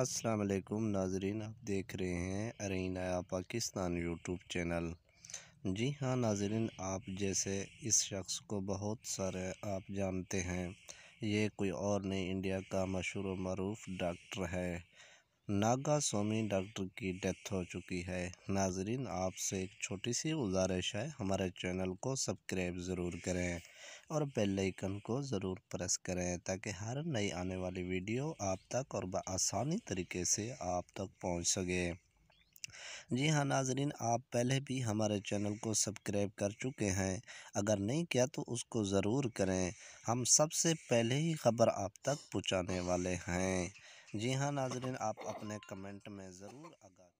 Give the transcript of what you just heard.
अस्सलाम वालेकुम नाजरीन आप देख रहे हैं अरना पाकिस्तान यूट्यूब चैनल जी हाँ नाजरीन आप जैसे इस शख्स को बहुत सारे आप जानते हैं ये कोई और नहीं इंडिया का मशहूर मरूफ डॉक्टर है नागा स्वामी डॉक्टर की डेथ हो चुकी है नाजरीन आपसे एक छोटी सी गुजारिश है हमारे चैनल को सब्सक्राइब ज़रूर करें और बेल आइकन को ज़रूर प्रेस करें ताकि हर नई आने वाली वीडियो आप तक और आसानी तरीके से आप तक पहुंच सके जी हाँ नाजरीन आप पहले भी हमारे चैनल को सब्सक्राइब कर चुके हैं अगर नहीं किया तो उसको ज़रूर करें हम सबसे पहले ही ख़बर आप तक पहुँचाने वाले हैं जी हाँ नाजरीन आप अपने कमेंट में ज़रूर आगा